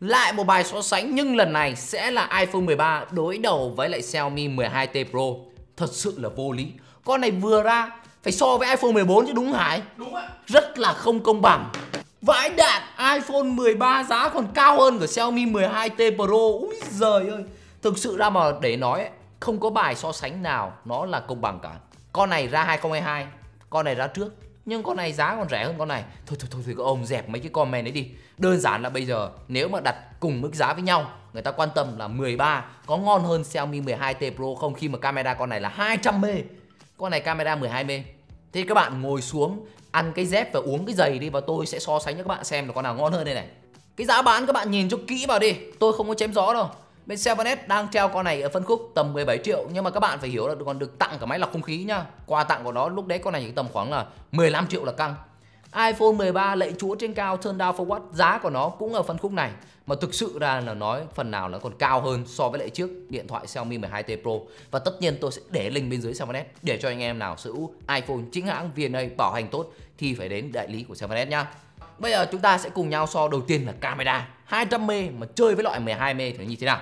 Lại một bài so sánh nhưng lần này sẽ là iPhone 13 đối đầu với lại Xiaomi 12T Pro. Thật sự là vô lý. Con này vừa ra phải so với iPhone 14 chứ đúng Hải? Đúng ạ. Rất là không công bằng. Vãi đạn, iPhone 13 giá còn cao hơn của Xiaomi 12T Pro. Úi giời ơi. Thực sự ra mà để nói không có bài so sánh nào nó là công bằng cả. Con này ra 2022, con này ra trước nhưng con này giá còn rẻ hơn con này thôi thôi thôi, thôi ông dẹp mấy cái comment đấy đi đơn giản là bây giờ nếu mà đặt cùng mức giá với nhau người ta quan tâm là 13 có ngon hơn Xiaomi 12T Pro không khi mà camera con này là 200 mê con này camera 12 mê thế các bạn ngồi xuống ăn cái dép và uống cái giày đi và tôi sẽ so sánh cho các bạn xem là con nào ngon hơn đây này cái giá bán các bạn nhìn cho kỹ vào đi tôi không có chém gió đâu Bên Sevanet đang treo con này ở phân khúc tầm 17 triệu nhưng mà các bạn phải hiểu là còn được tặng cả máy lọc không khí nhá. Quà tặng của nó lúc đấy con này chỉ tầm khoảng là 15 triệu là căng. iPhone 13 lệ chúa trên cao turn down forward giá của nó cũng ở phân khúc này mà thực sự ra là nói phần nào nó còn cao hơn so với lại trước điện thoại Xiaomi 12T Pro và tất nhiên tôi sẽ để link bên dưới Sevanet để cho anh em nào sở hữu iPhone chính hãng VNA bảo hành tốt thì phải đến đại lý của Sevanet nhá. Bây giờ chúng ta sẽ cùng nhau so đầu tiên là camera 200 m mà chơi với loại 12 m thì nó như thế nào.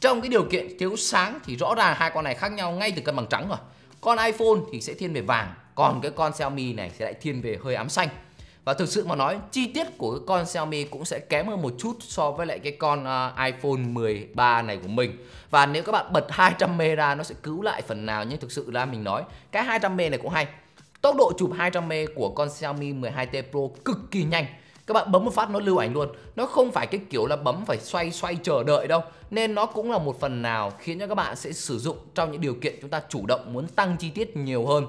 Trong cái điều kiện thiếu sáng thì rõ ràng hai con này khác nhau ngay từ cân bằng trắng rồi. Con iPhone thì sẽ thiên về vàng, còn cái con Xiaomi này sẽ lại thiên về hơi ám xanh. Và thực sự mà nói, chi tiết của cái con Xiaomi cũng sẽ kém hơn một chút so với lại cái con uh, iPhone 13 này của mình. Và nếu các bạn bật 200 mê ra nó sẽ cứu lại phần nào nhưng thực sự là mình nói, cái 200 mê này cũng hay. Tốc độ chụp 200 mê của con Xiaomi 12T Pro cực kỳ nhanh các bạn bấm một phát nó lưu ảnh luôn nó không phải cái kiểu là bấm phải xoay xoay chờ đợi đâu nên nó cũng là một phần nào khiến cho các bạn sẽ sử dụng trong những điều kiện chúng ta chủ động muốn tăng chi tiết nhiều hơn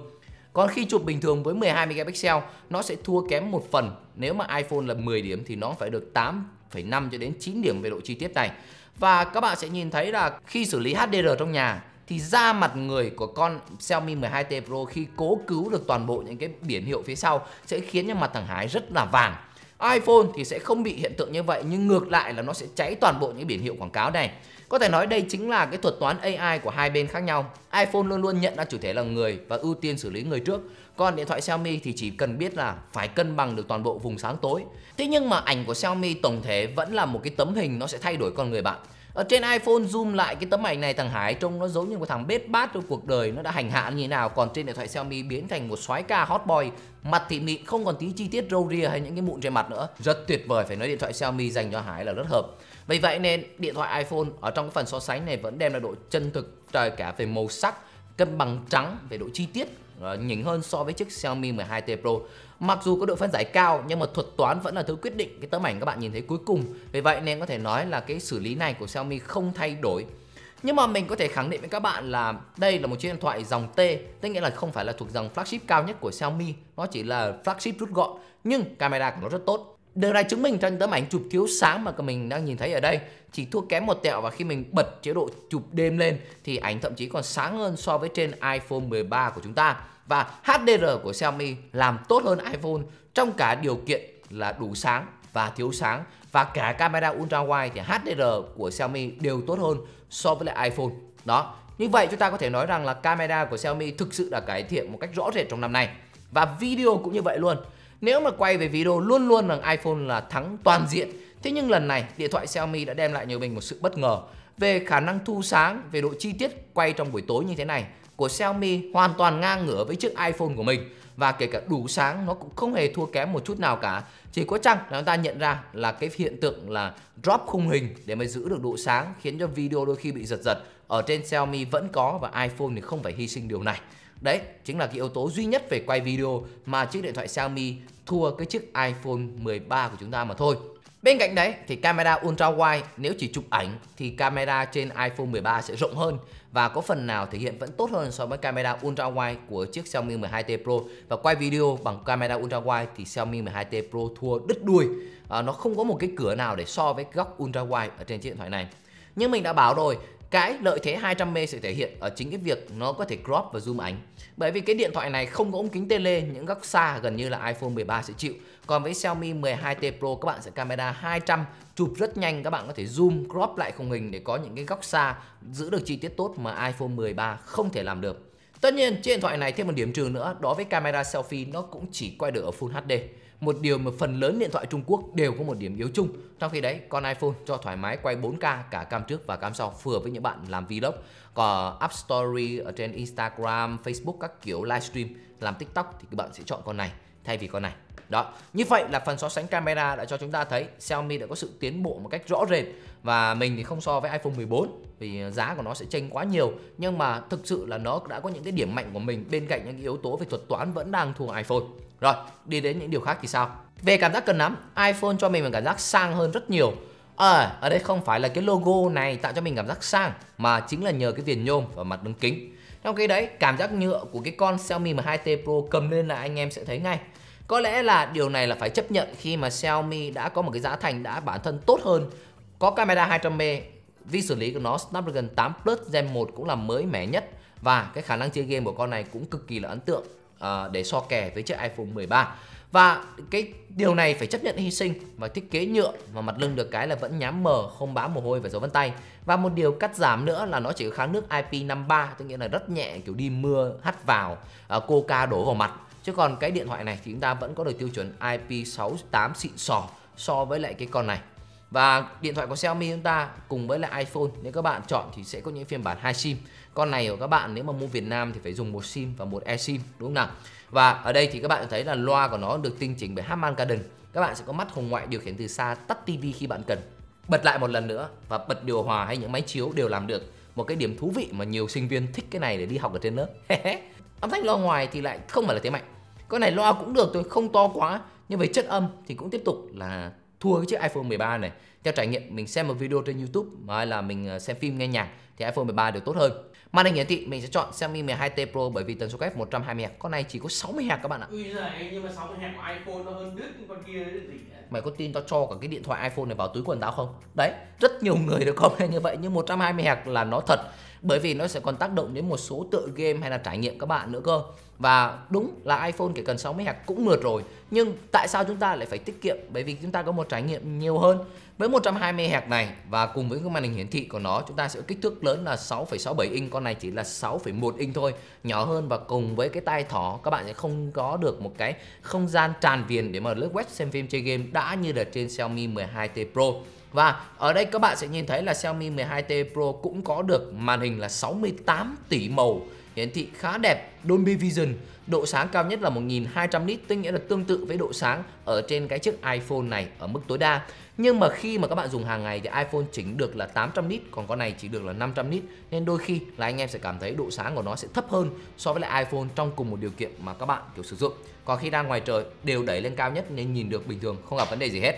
còn khi chụp bình thường với 12 megapixel nó sẽ thua kém một phần nếu mà iPhone là 10 điểm thì nó phải được 8,5 cho đến 9 điểm về độ chi tiết này và các bạn sẽ nhìn thấy là khi xử lý HDR trong nhà thì da mặt người của con Xiaomi 12T Pro khi cố cứu được toàn bộ những cái biển hiệu phía sau sẽ khiến cho mặt thằng Hải rất là vàng iPhone thì sẽ không bị hiện tượng như vậy nhưng ngược lại là nó sẽ cháy toàn bộ những biển hiệu quảng cáo này. Có thể nói đây chính là cái thuật toán AI của hai bên khác nhau. iPhone luôn luôn nhận ra chủ thể là người và ưu tiên xử lý người trước. Còn điện thoại Xiaomi thì chỉ cần biết là phải cân bằng được toàn bộ vùng sáng tối. Thế nhưng mà ảnh của Xiaomi tổng thể vẫn là một cái tấm hình nó sẽ thay đổi con người bạn ở trên iPhone zoom lại cái tấm ảnh này thằng Hải trông nó giống như một thằng bết bát trong cuộc đời nó đã hành hạ như thế nào còn trên điện thoại Xiaomi biến thành một soái ca hot boy mặt thì mịn không còn tí chi tiết râu ria hay những cái mụn trên mặt nữa rất tuyệt vời phải nói điện thoại Xiaomi dành cho Hải là rất hợp vì vậy nên điện thoại iPhone ở trong cái phần so sánh này vẫn đem ra độ chân thực trời cả về màu sắc cân bằng trắng về độ chi tiết Ờ, nhỉnh hơn so với chiếc Xiaomi 12T Pro. Mặc dù có độ phân giải cao nhưng mà thuật toán vẫn là thứ quyết định cái tấm ảnh các bạn nhìn thấy cuối cùng. Vì vậy nên có thể nói là cái xử lý này của Xiaomi không thay đổi. Nhưng mà mình có thể khẳng định với các bạn là đây là một chiếc điện thoại dòng T, tức nghĩa là không phải là thuộc dòng flagship cao nhất của Xiaomi, nó chỉ là flagship rút gọn nhưng camera của nó rất tốt. Điều này chứng minh trong tấm ảnh chụp thiếu sáng mà mình đang nhìn thấy ở đây chỉ thua kém một tẹo và khi mình bật chế độ chụp đêm lên thì ảnh thậm chí còn sáng hơn so với trên iPhone 13 của chúng ta. Và HDR của Xiaomi làm tốt hơn iPhone trong cả điều kiện là đủ sáng và thiếu sáng và cả camera ultra wide thì HDR của Xiaomi đều tốt hơn so với lại iPhone. Đó. Như vậy chúng ta có thể nói rằng là camera của Xiaomi thực sự đã cải thiện một cách rõ rệt trong năm nay. Và video cũng như vậy luôn. Nếu mà quay về video luôn luôn rằng iPhone là thắng toàn diện Thế nhưng lần này điện thoại Xiaomi đã đem lại nhiều mình một sự bất ngờ về khả năng thu sáng, về độ chi tiết quay trong buổi tối như thế này của Xiaomi hoàn toàn ngang ngửa với chiếc iPhone của mình và kể cả đủ sáng nó cũng không hề thua kém một chút nào cả chỉ có chăng là chúng ta nhận ra là cái hiện tượng là drop khung hình để mới giữ được độ sáng khiến cho video đôi khi bị giật giật ở trên Xiaomi vẫn có và iPhone thì không phải hy sinh điều này Đấy, chính là cái yếu tố duy nhất về quay video mà chiếc điện thoại Xiaomi thua cái chiếc iPhone 13 của chúng ta mà thôi. Bên cạnh đấy thì camera ultra wide nếu chỉ chụp ảnh thì camera trên iPhone 13 sẽ rộng hơn và có phần nào thể hiện vẫn tốt hơn so với camera ultra wide của chiếc Xiaomi 12T Pro và quay video bằng camera ultra wide thì Xiaomi 12T Pro thua đứt đuôi. À, nó không có một cái cửa nào để so với góc ultra wide ở trên chiếc điện thoại này. Nhưng mình đã bảo rồi, cái lợi thế 200 m sẽ thể hiện ở chính cái việc nó có thể crop và zoom ảnh. Bởi vì cái điện thoại này không có ống kính tele, những góc xa gần như là iPhone 13 sẽ chịu. Còn với Xiaomi 12T Pro các bạn sẽ camera 200 chụp rất nhanh, các bạn có thể zoom crop lại khung hình để có những cái góc xa giữ được chi tiết tốt mà iPhone 13 không thể làm được. Tất nhiên chiếc điện thoại này thêm một điểm trừ nữa đó với camera selfie nó cũng chỉ quay được ở Full HD. Một điều mà phần lớn điện thoại Trung Quốc đều có một điểm yếu chung. Trong khi đấy, con iPhone cho thoải mái quay 4K cả cam trước và cam sau phù hợp với những bạn làm vlog, còn up story ở trên Instagram, Facebook các kiểu livestream, làm TikTok thì các bạn sẽ chọn con này thay vì con này. Đó, như vậy là phần so sánh camera đã cho chúng ta thấy Xiaomi đã có sự tiến bộ một cách rõ rệt và mình thì không so với iPhone 14 vì ờ, giá của nó sẽ chênh quá nhiều nhưng mà thực sự là nó đã có những cái điểm mạnh của mình bên cạnh những yếu tố về thuật toán vẫn đang thua iPhone. Rồi, đi đến những điều khác thì sao? Về cảm giác cần nắm, iPhone cho mình một cảm giác sang hơn rất nhiều. À, ở đây không phải là cái logo này tạo cho mình cảm giác sang mà chính là nhờ cái viền nhôm và mặt đứng kính. Trong cái đấy, cảm giác nhựa của cái con Xiaomi M2T Pro cầm lên là anh em sẽ thấy ngay. Có lẽ là điều này là phải chấp nhận khi mà Xiaomi đã có một cái giá thành đã bản thân tốt hơn. Có camera 200p, vi xử lý của nó Snapdragon 8 Plus Gen 1 cũng là mới mẻ nhất và cái khả năng chơi game của con này cũng cực kỳ là ấn tượng uh, để so kè với chiếc iPhone 13. Và cái điều này phải chấp nhận hy sinh và thiết kế nhựa và mặt lưng được cái là vẫn nhám mờ, không bám mồ hôi và dấu vân tay. Và một điều cắt giảm nữa là nó chỉ có kháng nước IP53, tức nghĩa là rất nhẹ kiểu đi mưa hắt vào, uh, à, coca đổ vào mặt chứ còn cái điện thoại này thì chúng ta vẫn có được tiêu chuẩn IP68 xịn sò so với lại cái con này và điện thoại của Xiaomi chúng ta cùng với lại iPhone nếu các bạn chọn thì sẽ có những phiên bản hai sim con này của các bạn nếu mà mua Việt Nam thì phải dùng một sim và một e sim đúng không nào và ở đây thì các bạn thấy là loa của nó được tinh chỉnh bởi Harman Kardon các bạn sẽ có mắt hồng ngoại điều khiển từ xa tắt TV khi bạn cần bật lại một lần nữa và bật điều hòa hay những máy chiếu đều làm được một cái điểm thú vị mà nhiều sinh viên thích cái này để đi học ở trên lớp âm thanh loa ngoài thì lại không phải là thế mạnh con này loa cũng được tôi không to quá nhưng về chất âm thì cũng tiếp tục là thua cái chiếc iPhone 13 này theo trải nghiệm mình xem một video trên YouTube hay là mình ờ, xem phim nghe nhạc thì iPhone 13 đều tốt hơn màn hình hiển thị mình sẽ chọn Xiaomi 12T Pro bởi vì tần số quét 120 Hz con này chỉ có 60 Hz các bạn ạ Ui giời, nhưng mà 60 Hz của iPhone nó hơn đứt con kia gì Mày có tin tao cho cả cái điện thoại iPhone này vào túi quần tao không? Đấy, rất nhiều người được comment như vậy nhưng 120 Hz là nó thật bởi vì nó sẽ còn tác động đến một số tựa game hay là trải nghiệm các bạn nữa cơ và đúng là iPhone chỉ cần 60 Hz cũng mượt rồi nhưng tại sao chúng ta lại phải tiết kiệm bởi vì chúng ta có một trải nghiệm nhiều hơn với 120 Hz này và cùng với cái màn hình hiển thị của nó chúng ta sẽ kích thước lớn là 6,67 inch con này chỉ là 6,1 inch thôi nhỏ hơn và cùng với cái tai thỏ các bạn sẽ không có được một cái không gian tràn viền để mà lướt web xem phim chơi game đã như là trên Xiaomi 12T Pro và ở đây các bạn sẽ nhìn thấy là Xiaomi 12T Pro cũng có được màn hình là 68 tỷ màu hiển thị khá đẹp Dolby Vision độ sáng cao nhất là 1200 nit tức nghĩa là tương tự với độ sáng ở trên cái chiếc iPhone này ở mức tối đa nhưng mà khi mà các bạn dùng hàng ngày thì iPhone chỉnh được là 800 nit còn con này chỉ được là 500 nit nên đôi khi là anh em sẽ cảm thấy độ sáng của nó sẽ thấp hơn so với lại iPhone trong cùng một điều kiện mà các bạn kiểu sử dụng còn khi đang ngoài trời đều đẩy lên cao nhất nên nhìn được bình thường không gặp vấn đề gì hết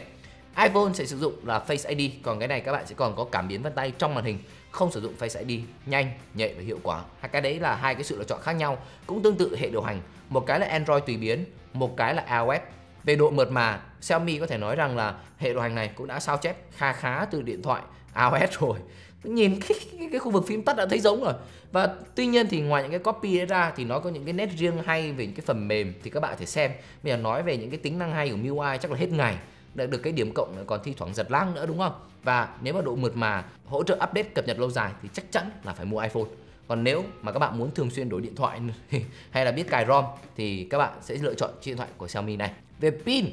iPhone sẽ sử dụng là Face ID còn cái này các bạn sẽ còn có cảm biến vân tay trong màn hình không sử dụng Face ID nhanh nhạy và hiệu quả hai cái đấy là hai cái sự lựa chọn khác nhau cũng tương tự hệ điều hành một cái là Android tùy biến một cái là iOS về độ mượt mà Xiaomi có thể nói rằng là hệ điều hành này cũng đã sao chép khá khá từ điện thoại iOS rồi nhìn cái, cái, cái khu vực phím tắt đã thấy giống rồi và tuy nhiên thì ngoài những cái copy ra thì nó có những cái nét riêng hay về những cái phần mềm thì các bạn có thể xem bây giờ nói về những cái tính năng hay của MIUI chắc là hết ngày được cái điểm cộng còn thi thoảng giật lag nữa đúng không và nếu mà độ mượt mà hỗ trợ update cập nhật lâu dài thì chắc chắn là phải mua iPhone còn nếu mà các bạn muốn thường xuyên đổi điện thoại hay là biết cài ROM thì các bạn sẽ lựa chọn chiếc điện thoại của Xiaomi này về pin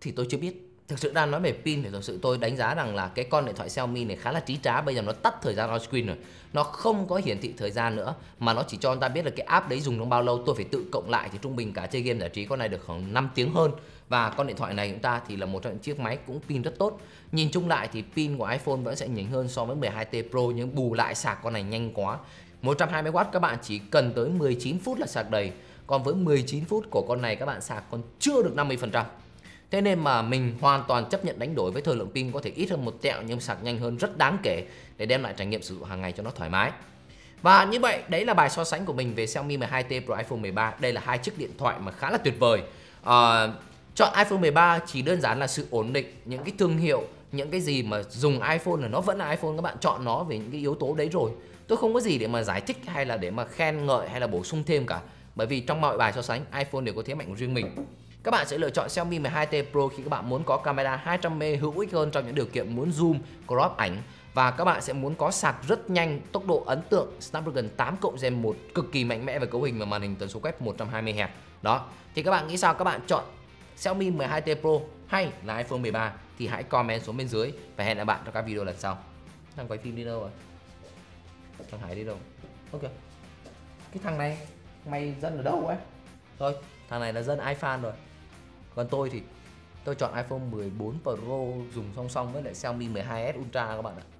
thì tôi chưa biết thực sự đang nói về pin thì thực sự tôi đánh giá rằng là cái con điện thoại Xiaomi này khá là trí trá bây giờ nó tắt thời gian on screen rồi nó không có hiển thị thời gian nữa mà nó chỉ cho chúng ta biết là cái app đấy dùng trong bao lâu tôi phải tự cộng lại thì trung bình cả chơi game giải trí con này được khoảng 5 tiếng hơn và con điện thoại này chúng ta thì là một trong những chiếc máy cũng pin rất tốt nhìn chung lại thì pin của iPhone vẫn sẽ nhỉnh hơn so với 12T Pro nhưng bù lại sạc con này nhanh quá 120W các bạn chỉ cần tới 19 phút là sạc đầy còn với 19 phút của con này các bạn sạc còn chưa được 50% Thế nên mà mình hoàn toàn chấp nhận đánh đổi với thời lượng pin có thể ít hơn một tẹo nhưng sạc nhanh hơn rất đáng kể để đem lại trải nghiệm sử dụng hàng ngày cho nó thoải mái. Và như vậy, đấy là bài so sánh của mình về Xiaomi 12T Pro iPhone 13. Đây là hai chiếc điện thoại mà khá là tuyệt vời. À, Chọn iPhone 13 chỉ đơn giản là sự ổn định những cái thương hiệu, những cái gì mà dùng iPhone là nó vẫn là iPhone các bạn chọn nó về những cái yếu tố đấy rồi. Tôi không có gì để mà giải thích hay là để mà khen ngợi hay là bổ sung thêm cả. Bởi vì trong mọi bài so sánh iPhone đều có thế mạnh của riêng mình. Các bạn sẽ lựa chọn Xiaomi 12T Pro khi các bạn muốn có camera 200 m hữu ích hơn trong những điều kiện muốn zoom, crop ảnh và các bạn sẽ muốn có sạc rất nhanh, tốc độ ấn tượng Snapdragon 8 cộng Gen 1 cực kỳ mạnh mẽ về cấu hình và màn hình tần số quét 120Hz. Đó. Thì các bạn nghĩ sao? Các bạn chọn Xiaomi 12T Pro hay là iPhone 13 thì hãy comment xuống bên dưới và hẹn gặp bạn trong các video lần sau. Thằng quay phim đi đâu rồi? Thằng Hải đi đâu? Ok. Cái thằng này mày dân ở đâu ấy? Thôi, thằng này là dân iPhone rồi. Còn tôi thì tôi chọn iPhone 14 Pro dùng song song với lại Xiaomi 12S Ultra các bạn ạ.